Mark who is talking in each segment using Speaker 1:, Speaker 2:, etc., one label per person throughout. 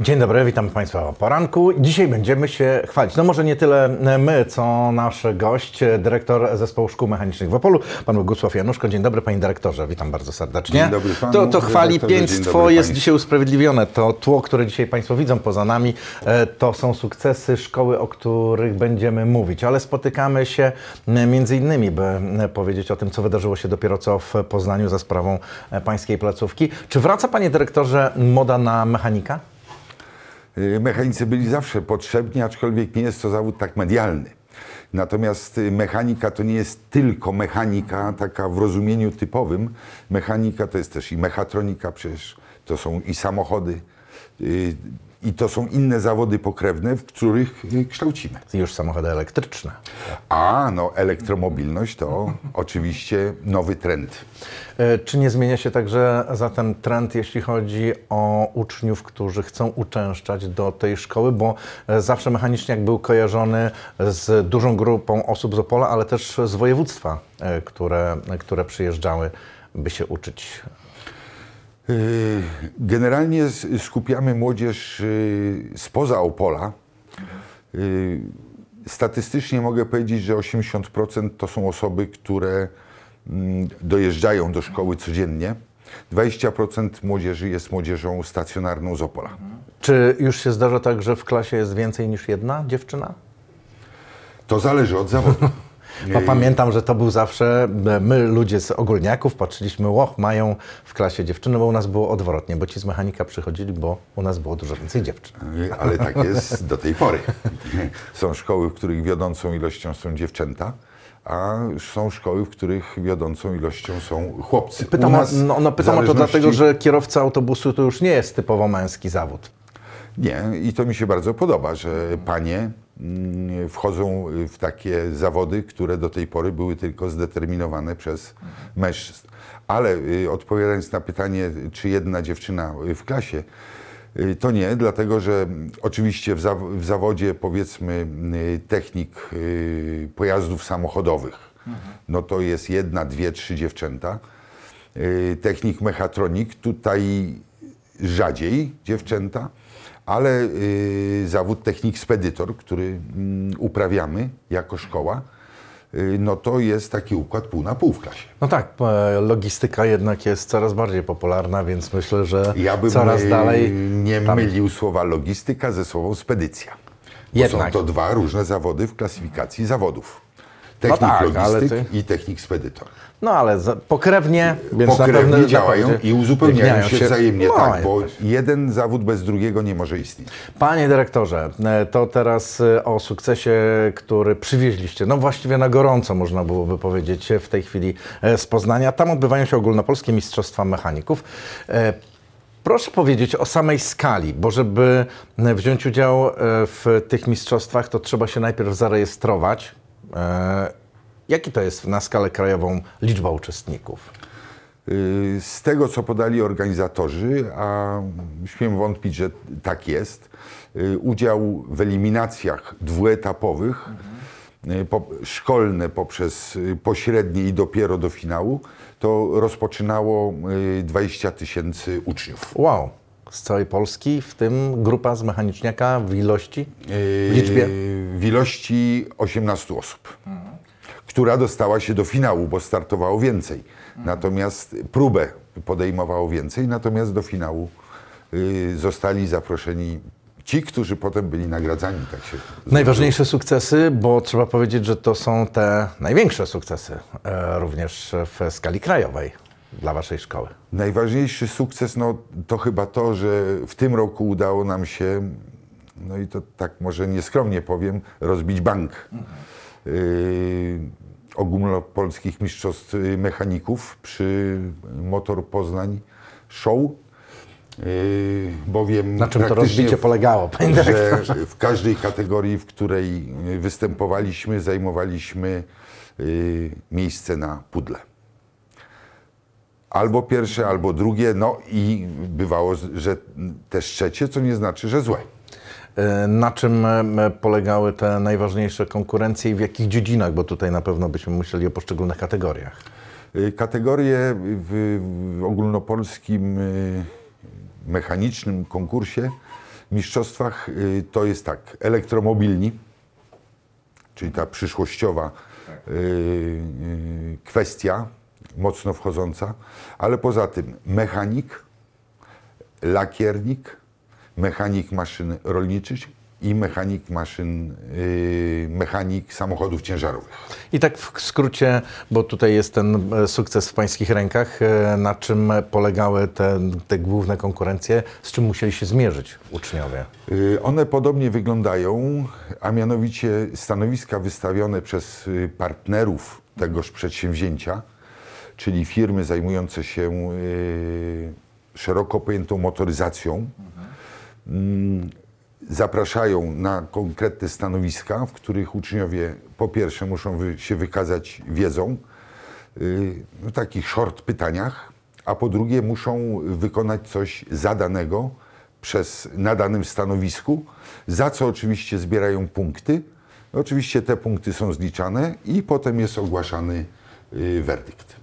Speaker 1: Dzień dobry, witam Państwa o poranku. Dzisiaj będziemy się chwalić. No może nie tyle my, co nasz gość, dyrektor Zespołu Szkół Mechanicznych w Opolu, pan Bogusław Januszko. Dzień dobry, panie dyrektorze, witam bardzo serdecznie. Dzień dobry panu. To, to chwali pięństwo jest dzisiaj usprawiedliwione. To tło, które dzisiaj Państwo widzą poza nami, e, to są sukcesy szkoły, o których będziemy mówić, ale spotykamy się e, między innymi, by e, powiedzieć o tym, co wydarzyło się dopiero co w Poznaniu za sprawą pańskiej placówki. Czy wraca, panie dyrektorze, moda na mechanika?
Speaker 2: Y, mechanicy byli zawsze potrzebni, aczkolwiek nie jest to zawód tak medialny. Natomiast y, mechanika to nie jest tylko mechanika taka w rozumieniu typowym. Mechanika to jest też i mechatronika, przecież to są i samochody, y, i to są inne zawody pokrewne, w których y, kształcimy. Już samochody elektryczne. A, no elektromobilność to oczywiście nowy trend.
Speaker 1: E, czy nie zmienia się także zatem trend, jeśli chodzi o uczniów, którzy chcą uczęszczać do tej szkoły, bo e, zawsze mechaniczniak był kojarzony z dużą grupą osób z Opola, ale też z województwa, e, które, które przyjeżdżały,
Speaker 2: by się uczyć Y, generalnie skupiamy młodzież y, spoza Opola. Y, statystycznie mogę powiedzieć, że 80% to są osoby, które mm, dojeżdżają do szkoły codziennie. 20% młodzieży jest młodzieżą stacjonarną z Opola. Czy już się zdarza tak, że w klasie jest więcej niż jedna dziewczyna?
Speaker 1: To zależy od zawodu. Bo pamiętam, że to był zawsze, e, my ludzie z ogólniaków patrzyliśmy, łoch, mają w klasie dziewczyny, bo u nas było odwrotnie, bo ci z mechanika przychodzili, bo u nas było dużo więcej dziewczyn. Ale tak jest do tej pory.
Speaker 2: Są szkoły, w których wiodącą ilością są dziewczęta, a są szkoły, w których wiodącą ilością są chłopcy. Pytam, nas, no, no, pytam zależności... o to dlatego, że kierowca autobusu to już nie jest typowo męski zawód. Nie, i to mi się bardzo podoba, że panie Mm, wchodzą w takie zawody, które do tej pory były tylko zdeterminowane przez mężczyzn. Ale y, odpowiadając na pytanie, czy jedna dziewczyna y, w klasie, y, to nie, dlatego że mm, oczywiście w, zaw w zawodzie powiedzmy technik pojazdów samochodowych, mhm. no to jest jedna, dwie, trzy dziewczęta. Technik mechatronik, tutaj rzadziej dziewczęta ale y, zawód technik spedytor, który mm, uprawiamy jako szkoła, y, no to jest taki układ pół na pół w klasie. No tak, e, logistyka jednak jest coraz bardziej popularna, więc myślę, że ja bym y, coraz dalej... nie tam... mylił słowa logistyka ze słowem spedycja. Bo Jednak. Są to dwa różne zawody w klasyfikacji zawodów technik no tak, logistyk ty... i technik spedytor. No ale pokrewnie, więc pokrewnie działają i tak. uzupełniają się, się wzajemnie, no, tak, bo tak. jeden zawód bez
Speaker 1: drugiego nie może istnieć. Panie dyrektorze, e, to teraz e, o sukcesie, który przywieźliście, no właściwie na gorąco można byłoby powiedzieć e, w tej chwili z Poznania. Tam odbywają się ogólnopolskie mistrzostwa mechaników. Proszę powiedzieć o samej skali, bo żeby wziąć udział w tych mistrzostwach, to trzeba się najpierw zarejestrować
Speaker 2: E, jaki to jest na skalę krajową liczba uczestników? Y, z tego, co podali organizatorzy, a śmiem wątpić, że tak jest, y, udział w eliminacjach dwuetapowych, mhm. po, szkolne poprzez pośrednie i dopiero do finału, to rozpoczynało 20 tysięcy uczniów. Wow z całej Polski, w tym grupa z mechaniczniaka w ilości, w liczbie? Yy, w ilości 18 osób, mhm. która dostała się do finału, bo startowało więcej. Mhm. Natomiast próbę podejmowało więcej, natomiast do finału yy, zostali zaproszeni ci, którzy potem byli nagradzani. Tak się
Speaker 1: Najważniejsze sukcesy, bo trzeba powiedzieć, że to są te największe sukcesy e, również w skali krajowej dla Waszej szkoły?
Speaker 2: Najważniejszy sukces no, to chyba to, że w tym roku udało nam się, no i to tak może nieskromnie powiem, rozbić bank. Mhm. Yy, ogólnopolskich mistrzostw y, mechaników przy Motor Poznań Show. Yy, bowiem Na czym to rozbicie polegało? że w każdej kategorii, w której występowaliśmy, zajmowaliśmy yy, miejsce na pudle albo pierwsze, albo drugie, no i bywało, że też trzecie, co nie znaczy, że złe. E, na czym e, polegały te najważniejsze konkurencje i w jakich dziedzinach, bo tutaj na pewno byśmy myśleli o poszczególnych kategoriach. E, kategorie w, ogólnopolskim mechanicznym konkursie, mistrzostwach to jest tak, elektromobilni, czyli ta przyszłościowa tak. kwestia, mocno wchodząca, ale poza tym mechanik, lakiernik, mechanik maszyn rolniczych i mechanik maszyn, yy, mechanik samochodów ciężarowych. I tak w skrócie, bo tutaj jest ten e, sukces w pańskich rękach, e, na czym polegały te, te główne konkurencje, z czym musieli się zmierzyć uczniowie? Yy, one podobnie wyglądają, a mianowicie stanowiska wystawione przez y, partnerów tegoż przedsięwzięcia, czyli firmy zajmujące się y, szeroko pojętą motoryzacją, mhm. zapraszają na konkretne stanowiska, w których uczniowie po pierwsze muszą się wykazać wiedzą y, no, w takich short pytaniach, a po drugie muszą wykonać coś zadanego przez, na danym stanowisku, za co oczywiście zbierają punkty. Oczywiście te punkty są zliczane i potem jest ogłaszany y, werdykt.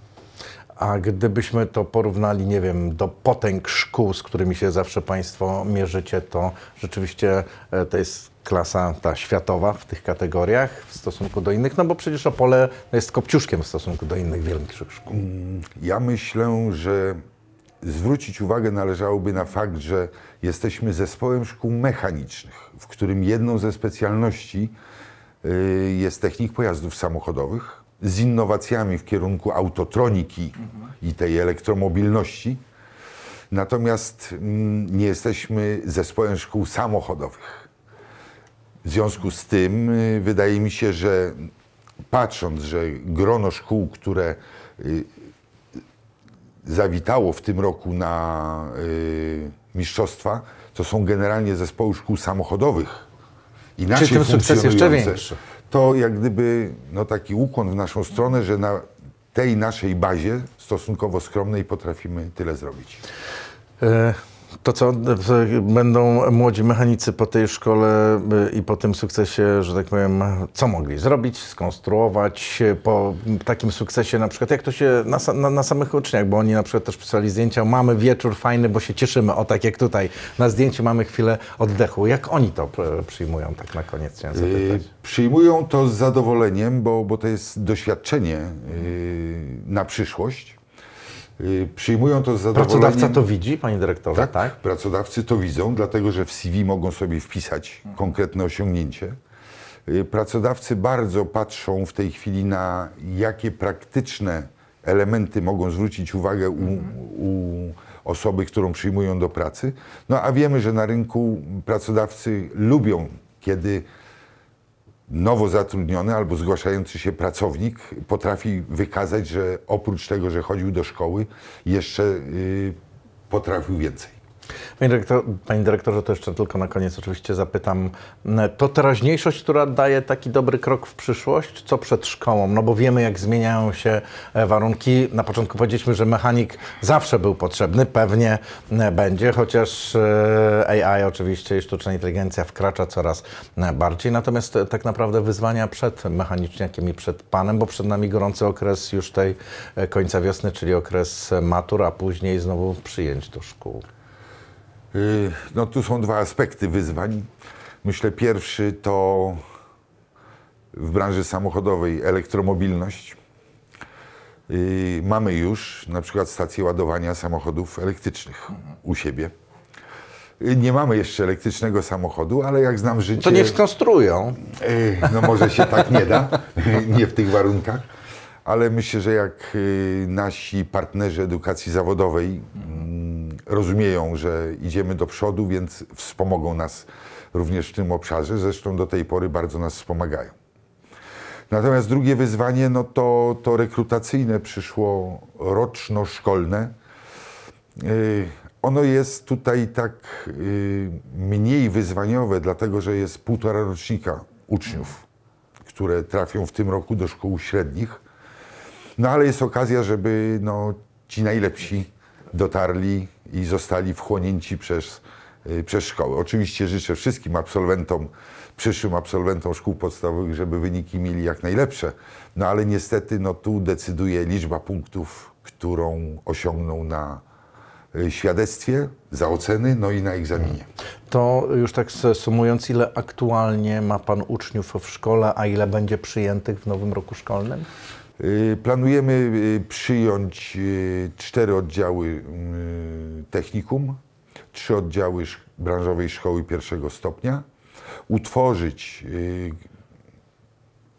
Speaker 2: A
Speaker 1: gdybyśmy to porównali, nie wiem, do potęg szkół, z którymi się zawsze Państwo mierzycie, to rzeczywiście e, to jest klasa ta światowa w tych kategoriach w
Speaker 2: stosunku do innych, no bo przecież Opole jest kopciuszkiem w stosunku do innych większych szkół. Mm, ja myślę, że zwrócić uwagę należałoby na fakt, że jesteśmy zespołem szkół mechanicznych, w którym jedną ze specjalności y, jest technik pojazdów samochodowych, z innowacjami w kierunku autotroniki mhm. i tej elektromobilności. Natomiast mm, nie jesteśmy zespołem szkół samochodowych. W związku z tym y, wydaje mi się, że patrząc, że grono szkół, które y, zawitało w tym roku na y, mistrzostwa, to są generalnie zespoły szkół samochodowych. Inaczej Czyli ten sukces jeszcze większy to jak gdyby no, taki ukłon w naszą stronę, że na tej naszej bazie stosunkowo skromnej potrafimy tyle zrobić.
Speaker 1: E to co, będą młodzi mechanicy po tej szkole y, i po tym sukcesie, że tak powiem, co mogli zrobić, skonstruować po takim sukcesie na przykład, jak to się na, na, na samych uczniach, bo oni na przykład też pisali zdjęcia, mamy wieczór fajny, bo się cieszymy, o tak jak tutaj, na zdjęciu mamy chwilę oddechu. Jak oni to e, przyjmują, tak na koniec chciałem e, zapytać?
Speaker 2: Yy, przyjmują to z zadowoleniem, bo, bo to jest doświadczenie yy, na przyszłość Y, przyjmują to z zadowoleniem. Pracodawca to widzi, panie dyrektorze? Tak, tak, pracodawcy to widzą, dlatego że w CV mogą sobie wpisać konkretne osiągnięcie. Y, pracodawcy bardzo patrzą w tej chwili na jakie praktyczne elementy mogą zwrócić uwagę u, u osoby, którą przyjmują do pracy. No a wiemy, że na rynku pracodawcy lubią, kiedy nowo zatrudniony albo zgłaszający się pracownik potrafi wykazać, że oprócz tego, że chodził do szkoły, jeszcze y, potrafił więcej.
Speaker 1: Panie, dyrektor, panie dyrektorze, to jeszcze tylko na koniec oczywiście zapytam. E, to teraźniejszość, która daje taki dobry krok w przyszłość, co przed szkołą? No bo wiemy, jak zmieniają się e, warunki. Na początku powiedzieliśmy, że mechanik zawsze był potrzebny, pewnie e, będzie, chociaż AI oczywiście i sztuczna inteligencja wkracza coraz bardziej. Natomiast tak naprawdę wyzwania przed mechaniczniakiem i przed panem, bo przed nami gorący okres już tej końca wiosny, czyli okres
Speaker 2: matur, a później znowu przyjęć do szkół. Y, no tu są dwa aspekty wyzwań. Myślę pierwszy to w branży samochodowej elektromobilność. Y, mamy już na przykład stacje ładowania samochodów elektrycznych u siebie. Y, nie mamy jeszcze elektrycznego samochodu, ale jak znam życie... To nie skonstruują. No może się tak nie da, nie w tych warunkach. Ale myślę, że jak nasi partnerzy edukacji zawodowej rozumieją, że idziemy do przodu, więc wspomogą nas również w tym obszarze. Zresztą do tej pory bardzo nas wspomagają. Natomiast drugie wyzwanie no to, to rekrutacyjne przyszło roczno-szkolne. Yy, ono jest tutaj tak yy, mniej wyzwaniowe, dlatego że jest półtora rocznika uczniów, które trafią w tym roku do szkół średnich. No ale jest okazja, żeby no, ci najlepsi dotarli i zostali wchłonięci przez, y, przez szkołę. Oczywiście życzę wszystkim absolwentom, przyszłym absolwentom szkół podstawowych, żeby wyniki mieli jak najlepsze, no ale niestety no, tu decyduje liczba punktów, którą osiągną na y, świadectwie, za oceny, no i na egzaminie.
Speaker 1: To już tak sumując, ile aktualnie ma Pan uczniów w szkole, a ile będzie przyjętych w nowym roku szkolnym?
Speaker 2: Y, planujemy y, przyjąć y, cztery oddziały technikum, trzy oddziały branżowej szkoły pierwszego stopnia, utworzyć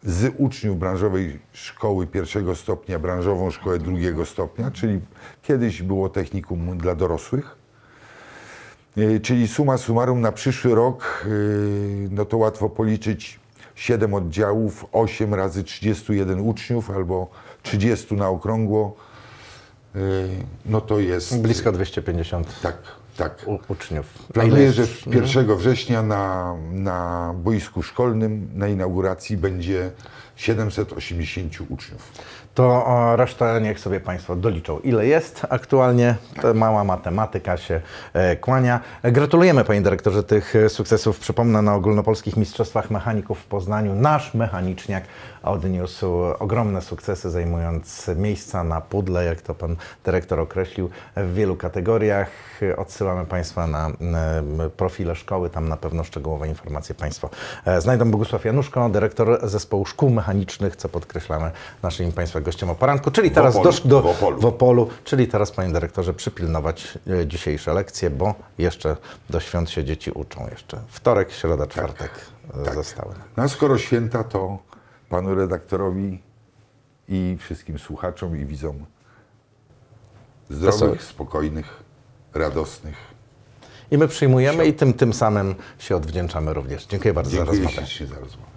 Speaker 2: z uczniów branżowej szkoły pierwszego stopnia branżową szkołę drugiego stopnia, czyli kiedyś było technikum dla dorosłych. Czyli suma summarum na przyszły rok, no to łatwo policzyć, 7 oddziałów, 8 razy 31 uczniów albo 30 na okrągło, y, no to jest... Blisko 250. Tak, tak. U uczniów. Planuję, że 1 września na, na boisku szkolnym na inauguracji będzie 780 uczniów. To resztę niech sobie Państwo doliczą, ile
Speaker 1: jest aktualnie. Ta mała matematyka się e, kłania. Gratulujemy Panie Dyrektorze tych e, sukcesów. Przypomnę, na ogólnopolskich mistrzostwach mechaników w Poznaniu nasz mechaniczniak odniósł ogromne sukcesy, zajmując miejsca na pudle, jak to Pan Dyrektor określił, w wielu kategoriach. Odsyłam Wysyłamy Państwa na profile szkoły, tam na pewno szczegółowe informacje Państwo e, znajdą. Bogusław Januszko, dyrektor zespołu szkół mechanicznych, co podkreślamy naszymi Państwa gościom o poranku, czyli teraz w do, w Opolu. w Opolu, czyli teraz Panie Dyrektorze przypilnować e, dzisiejsze lekcje, bo jeszcze do świąt się dzieci
Speaker 2: uczą jeszcze. Wtorek, środa, tak, czwartek e, tak, zostały. Tak. No skoro święta, to Panu redaktorowi i wszystkim słuchaczom i widzom zdrowych, spokojnych radosnych.
Speaker 1: I my przyjmujemy i tym, tym samym się odwdzięczamy również. Dziękuję bardzo Dziękuję
Speaker 2: za rozmowę.